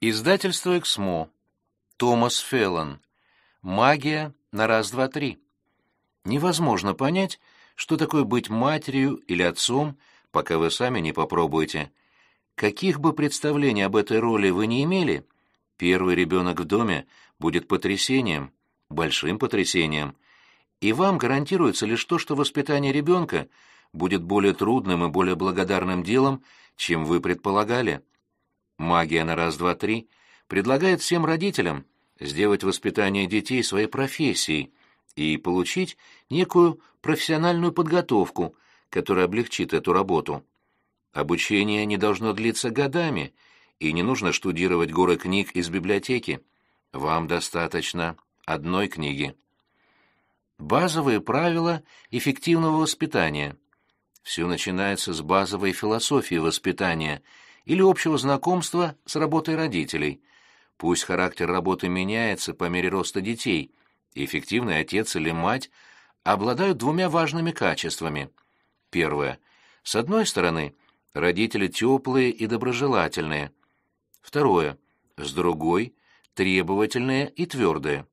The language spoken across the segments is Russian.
Издательство «Эксмо». Томас Феллон. Магия на раз-два-три. Невозможно понять, что такое быть матерью или отцом, пока вы сами не попробуете. Каких бы представлений об этой роли вы не имели, первый ребенок в доме будет потрясением, большим потрясением. И вам гарантируется лишь то, что воспитание ребенка будет более трудным и более благодарным делом, чем вы предполагали. Магия на раз-два-три предлагает всем родителям сделать воспитание детей своей профессией и получить некую профессиональную подготовку, которая облегчит эту работу. Обучение не должно длиться годами, и не нужно штудировать горы книг из библиотеки. Вам достаточно одной книги. Базовые правила эффективного воспитания. Все начинается с базовой философии воспитания – или общего знакомства с работой родителей. Пусть характер работы меняется по мере роста детей, эффективный отец или мать обладают двумя важными качествами. Первое. С одной стороны, родители теплые и доброжелательные. Второе. С другой – требовательные и твердые.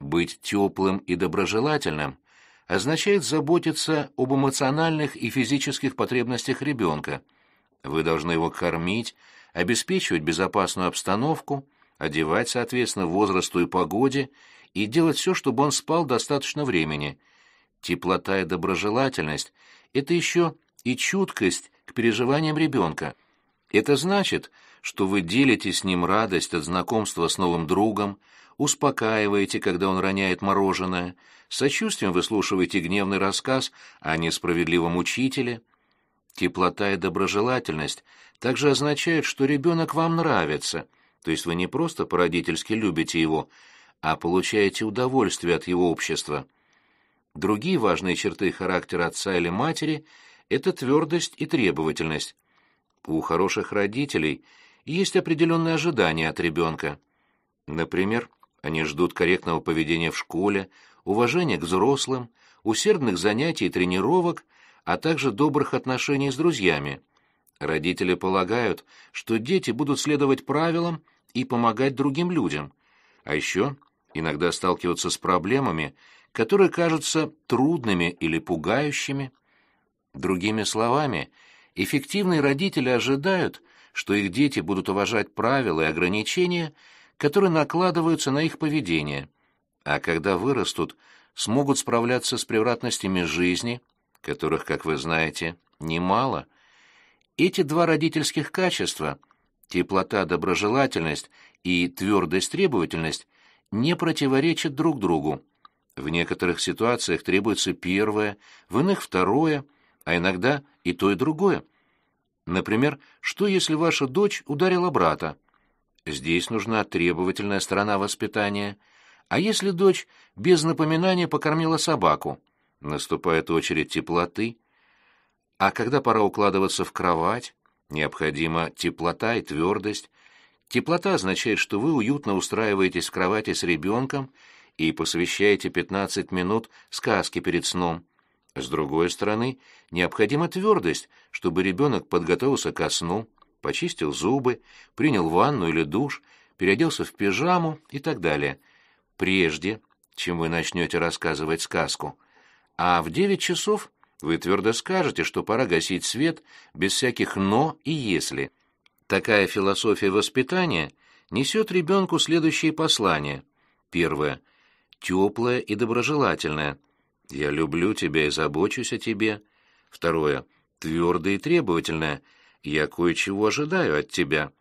Быть теплым и доброжелательным означает заботиться об эмоциональных и физических потребностях ребенка – вы должны его кормить, обеспечивать безопасную обстановку, одевать соответственно возрасту и погоде и делать все, чтобы он спал достаточно времени. Теплота и доброжелательность – это еще и чуткость к переживаниям ребенка. Это значит, что вы делите с ним радость от знакомства с новым другом, успокаиваете, когда он роняет мороженое, сочувствием выслушиваете гневный рассказ о несправедливом учителе, Теплота и доброжелательность также означают, что ребенок вам нравится, то есть вы не просто по-родительски любите его, а получаете удовольствие от его общества. Другие важные черты характера отца или матери – это твердость и требовательность. У хороших родителей есть определенные ожидания от ребенка. Например, они ждут корректного поведения в школе, уважения к взрослым, усердных занятий и тренировок – а также добрых отношений с друзьями. Родители полагают, что дети будут следовать правилам и помогать другим людям. А еще иногда сталкиваться с проблемами, которые кажутся трудными или пугающими. Другими словами, эффективные родители ожидают, что их дети будут уважать правила и ограничения, которые накладываются на их поведение, а когда вырастут, смогут справляться с превратностями жизни – которых, как вы знаете, немало. Эти два родительских качества — теплота, доброжелательность и твердость, требовательность — не противоречат друг другу. В некоторых ситуациях требуется первое, в иных — второе, а иногда и то, и другое. Например, что если ваша дочь ударила брата? Здесь нужна требовательная сторона воспитания. А если дочь без напоминания покормила собаку? Наступает очередь теплоты. А когда пора укладываться в кровать, необходима теплота и твердость. Теплота означает, что вы уютно устраиваетесь в кровати с ребенком и посвящаете 15 минут сказке перед сном. С другой стороны, необходима твердость, чтобы ребенок подготовился ко сну, почистил зубы, принял ванну или душ, переоделся в пижаму и так далее. Прежде, чем вы начнете рассказывать сказку, а в девять часов вы твердо скажете, что пора гасить свет без всяких «но» и «если». Такая философия воспитания несет ребенку следующие послания. Первое. Теплое и доброжелательное. «Я люблю тебя и забочусь о тебе». Второе. Твердое и требовательное. «Я кое-чего ожидаю от тебя».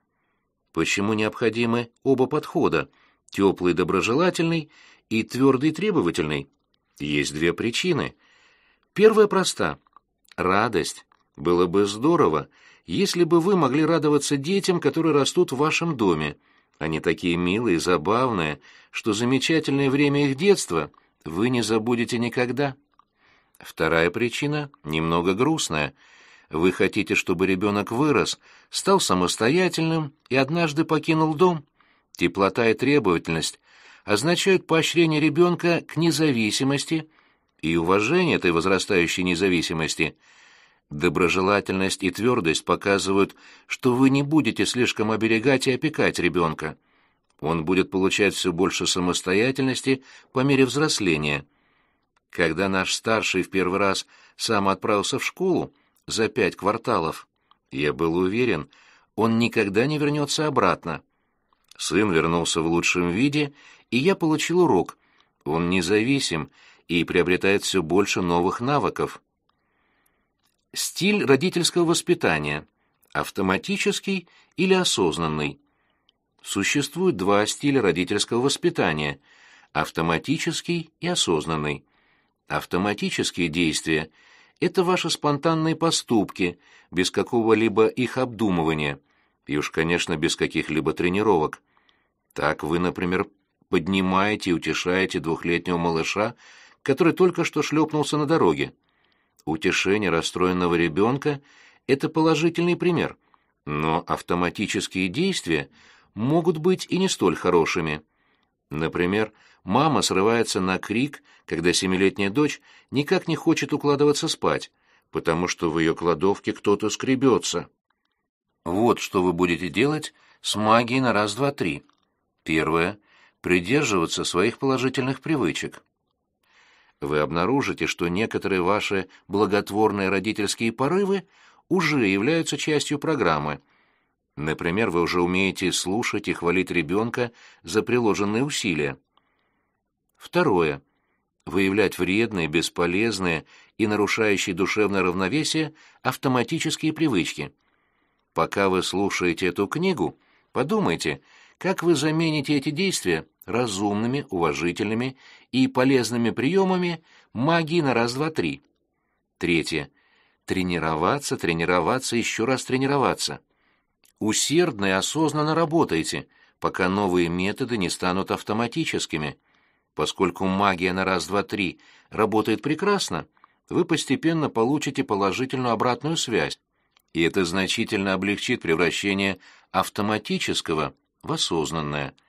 Почему необходимы оба подхода – теплый доброжелательный и твердый требовательный? Есть две причины. Первая проста. Радость. Было бы здорово, если бы вы могли радоваться детям, которые растут в вашем доме. Они такие милые, забавные, что замечательное время их детства вы не забудете никогда. Вторая причина немного грустная. Вы хотите, чтобы ребенок вырос, стал самостоятельным и однажды покинул дом. Теплота и требовательность означают поощрение ребенка к независимости и уважение этой возрастающей независимости. Доброжелательность и твердость показывают, что вы не будете слишком оберегать и опекать ребенка. Он будет получать все больше самостоятельности по мере взросления. Когда наш старший в первый раз сам отправился в школу за пять кварталов, я был уверен, он никогда не вернется обратно. Сын вернулся в лучшем виде — и я получил урок. Он независим и приобретает все больше новых навыков. Стиль родительского воспитания – автоматический или осознанный. Существует два стиля родительского воспитания – автоматический и осознанный. Автоматические действия – это ваши спонтанные поступки, без какого-либо их обдумывания, и уж, конечно, без каких-либо тренировок. Так вы, например, поднимаете и утешаете двухлетнего малыша, который только что шлепнулся на дороге. Утешение расстроенного ребенка – это положительный пример, но автоматические действия могут быть и не столь хорошими. Например, мама срывается на крик, когда семилетняя дочь никак не хочет укладываться спать, потому что в ее кладовке кто-то скребется. Вот что вы будете делать с магией на раз-два-три. Первое придерживаться своих положительных привычек. Вы обнаружите, что некоторые ваши благотворные родительские порывы уже являются частью программы. Например, вы уже умеете слушать и хвалить ребенка за приложенные усилия. Второе. Выявлять вредные, бесполезные и нарушающие душевное равновесие автоматические привычки. Пока вы слушаете эту книгу, подумайте, как вы замените эти действия разумными, уважительными и полезными приемами магии на раз-два-три. Третье. Тренироваться, тренироваться, еще раз тренироваться. Усердно и осознанно работайте, пока новые методы не станут автоматическими. Поскольку магия на раз-два-три работает прекрасно, вы постепенно получите положительную обратную связь, и это значительно облегчит превращение автоматического в осознанное –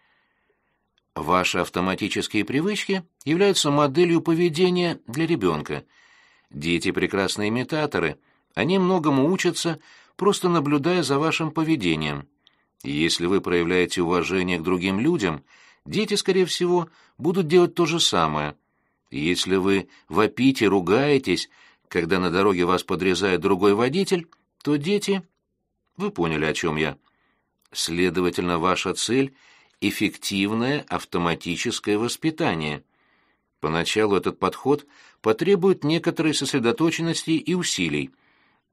Ваши автоматические привычки являются моделью поведения для ребенка. Дети – прекрасные имитаторы. Они многому учатся, просто наблюдая за вашим поведением. Если вы проявляете уважение к другим людям, дети, скорее всего, будут делать то же самое. Если вы вопите, ругаетесь, когда на дороге вас подрезает другой водитель, то дети... Вы поняли, о чем я. Следовательно, ваша цель – эффективное автоматическое воспитание. Поначалу этот подход потребует некоторой сосредоточенности и усилий,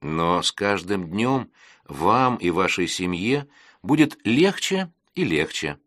но с каждым днем вам и вашей семье будет легче и легче.